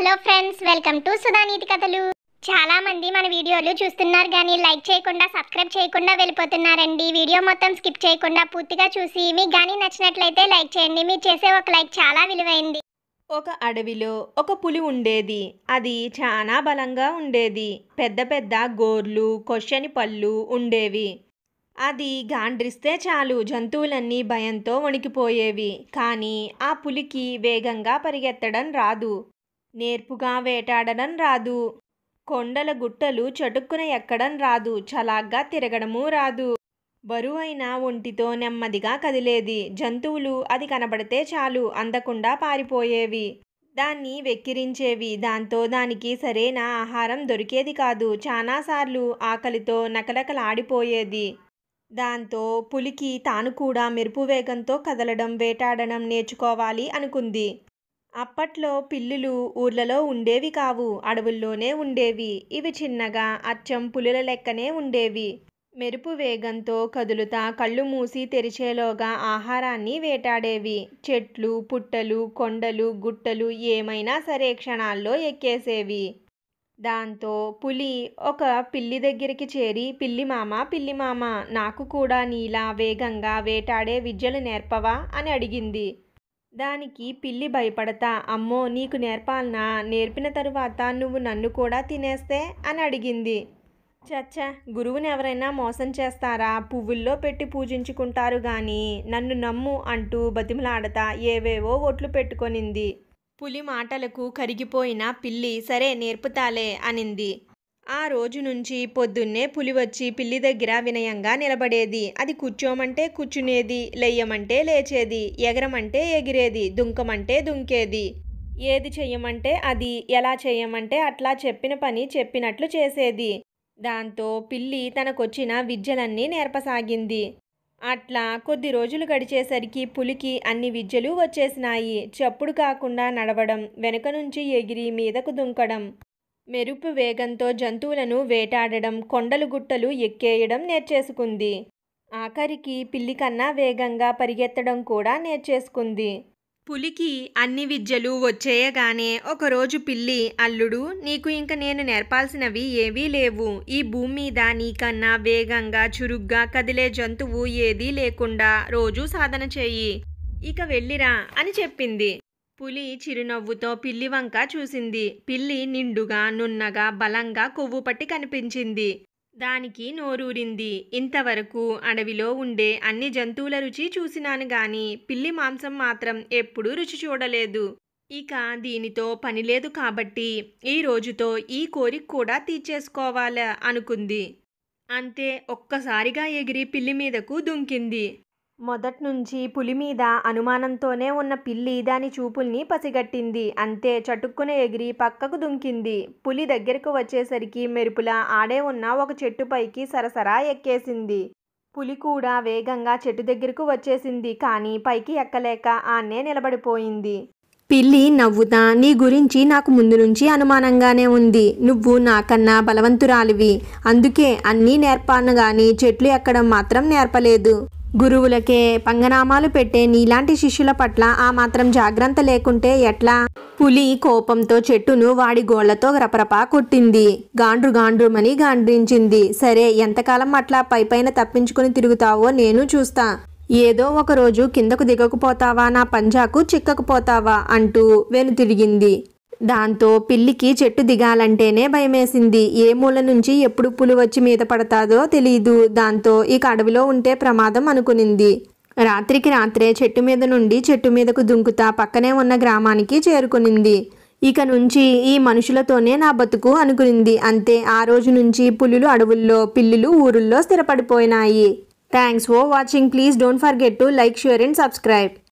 hello friends welcome to సుధానీతి కథలు చాలామంది మన వీడియోలు చూస్తున్నారు కానీ లైక్ చేయకుండా సబ్స్క్రైబ్ చేయకుండా వెళ్ళిపోతున్నారండి వీడియో మొత్తం స్కిప్ చేయకుండా పూర్తిగా చూసి మీకు కానీ నచ్చినట్లయితే లైక్ చేయండి మీరు చేసే ఒక లైక్ చాలా విలువైంది ఒక అడవిలో ఒక పులి ఉండేది అది చాలా బలంగా ఉండేది పెద్ద పెద్ద గోర్లు కొషని పళ్ళు ఉండేవి అది గాండ్రిస్తే చాలు జంతువులన్నీ భయంతో వణికిపోయేవి కానీ ఆ పులికి వేగంగా పరిగెత్తడం రాదు నేర్పుగా వేటాడడం రాదు కొండల గుట్టలు చటుక్కున ఎక్కడం రాదు చలాగ్గా తిరగడమూ రాదు బరువైన ఒంటితో నెమ్మదిగా కదిలేది జంతువులు అది కనబడితే చాలు అందకుండా పారిపోయేవి దాన్ని వెక్కిరించేవి దాంతో దానికి సరైన ఆహారం దొరికేది కాదు చాలాసార్లు ఆకలితో నకలకలాడిపోయేది దాంతో పులికి తాను కూడా మెరుపు వేగంతో కదలడం వేటాడడం నేర్చుకోవాలి అనుకుంది అప్పట్లో పిల్లులు ఊర్లలో ఉండేవి కావు అడవుల్లోనే ఉండేవి ఇవి చిన్నగా అచ్చం పులుల లెక్కనే ఉండేవి మెరుపు వేగంతో కదులుతా కళ్ళు మూసి తెరిచేలోగా ఆహారాన్ని వేటాడేవి చెట్లు పుట్టలు కొండలు గుట్టలు ఏమైనా సరే క్షణాల్లో ఎక్కేసేవి దాంతో పులి ఒక పిల్లి దగ్గరికి చేరి పిల్లి మామ పిల్లి మామ నాకు కూడా నీలా వేగంగా వేటాడే విద్యలు నేర్పవా అని అడిగింది దానికి పిల్లి భయపడతా అమ్మో నీకు నేర్పాలనా నేర్పిన తరువాత నువ్వు నన్ను కూడా తినేస్తే అని అడిగింది చచ్చా గురువుని ఎవరైనా మోసం చేస్తారా పువ్వుల్లో పెట్టి పూజించుకుంటారు కానీ నన్ను నమ్ము అంటూ బతిమలాడతా ఏవేవో ఒట్లు పెట్టుకొనింది పులి మాటలకు కరిగిపోయిన పిల్లి సరే నేర్పుతాలే అనింది ఆ రోజు నుంచి పొద్దున్నే పులి వచ్చి పిల్లి దగ్గర వినయంగా నిలబడేది అది కూర్చోమంటే కూర్చునేది లేయమంటే లేచేది ఎగరమంటే ఎగిరేది దుంకమంటే దుంకేది ఏది చెయ్యమంటే అది ఎలా చేయమంటే అట్లా చెప్పిన పని చెప్పినట్లు చేసేది దాంతో పిల్లి తనకొచ్చిన విద్యలన్నీ నేర్పసాగింది అట్లా కొద్ది రోజులు గడిచేసరికి పులికి అన్ని విద్యలు వచ్చేసినాయి చప్పుడు కాకుండా నడవడం వెనుక నుంచి ఎగిరి మీదకు దుంకడం మెరుపు వేగంతో జంతువులను వేటాడడం కొండలు గుట్టలు ఎక్కేయడం నేర్చేసుకుంది ఆఖరికి పిల్లి కన్నా వేగంగా పరిగెత్తడం కూడా నేర్చేసుకుంది పులికి అన్ని విద్యలు వచ్చేయగానే ఒకరోజు పిల్లి అల్లుడు నీకు ఇంక నేను నేర్పాల్సినవి ఏవీ లేవు ఈ భూమి మీద నీకన్నా వేగంగా చురుగ్గా కదిలే జంతువు ఏదీ లేకుండా రోజూ సాధన చేయి ఇక వెళ్ళిరా అని చెప్పింది పులి చిరునవ్వుతో పిల్లి వంక చూసింది పిల్లి నిండుగా నున్నగా బలంగా కొవ్వు పట్టి కనిపించింది దానికి నోరూరింది ఇంతవరకు అడవిలో ఉండే అన్ని జంతువుల రుచి చూసినాను గాని పిల్లి మాంసం మాత్రం ఎప్పుడూ రుచి చూడలేదు ఇక దీనితో పని లేదు కాబట్టి ఈ రోజుతో ఈ కోరిక కూడా తీర్చేసుకోవాల అనుకుంది అంతే ఒక్కసారిగా ఎగిరి పిల్లి మీదకు దుంకింది మొదట్నుంచి పులి మీద అనుమానంతోనే ఉన్న పిల్లి దాని చూపుల్ని పసిగట్టింది అంతే చటుక్కున ఎగిరి పక్కకు దుంకింది పులి దగ్గరకు వచ్చేసరికి మెరుపులా ఆడే ఉన్న ఒక చెట్టు పైకి సరసరా ఎక్కేసింది పులి కూడా వేగంగా చెట్టు దగ్గరకు వచ్చేసింది కానీ పైకి ఎక్కలేక ఆనే నిలబడిపోయింది పిల్లి నవ్వుతా నీ గురించి నాకు ముందు నుంచి అనుమానంగానే ఉంది నువ్వు నాకన్నా బలవంతురాలివి అందుకే అన్నీ నేర్పాను గాని చెట్లు ఎక్కడం మాత్రం నేర్పలేదు గురువులకే పంగనామాలు పెట్టే నీలాంటి శిష్యుల పట్ల ఆ మాత్రం జాగ్రత్త లేకుంటే ఎట్లా పులి కోపంతో చెట్టును వాడి గోళ్లతో రపరపా కొట్టింది గాండ్రు గాండ్రుమని గాండ్రించింది సరే ఎంతకాలం అట్లా పైపైన తప్పించుకుని తిరుగుతావో నేను చూస్తా ఏదో ఒక రోజు కిందకు దిగకపోతావా నా పంజాకు చిక్కకపోతావా అంటూ వెను తిరిగింది దాంతో పిల్లికి చెట్టు దిగాలంటేనే భయమేసింది ఏ మూల నుంచి ఎప్పుడు పులు వచ్చి మీద పడతాదో తెలియదు దాంతో ఇక అడవిలో ఉంటే ప్రమాదం అనుకునింది రాత్రికి రాత్రే చెట్టు మీద నుండి చెట్టు మీదకు దుంకుతా పక్కనే ఉన్న గ్రామానికి చేరుకునింది ఇక నుంచి ఈ మనుషులతోనే నా బతుకు అనుకునింది అంతే ఆ రోజు నుంచి పులులు అడవుల్లో పిల్లులు ఊరుల్లో స్థిరపడిపోయినాయి thanks for watching please don't forget to like share and subscribe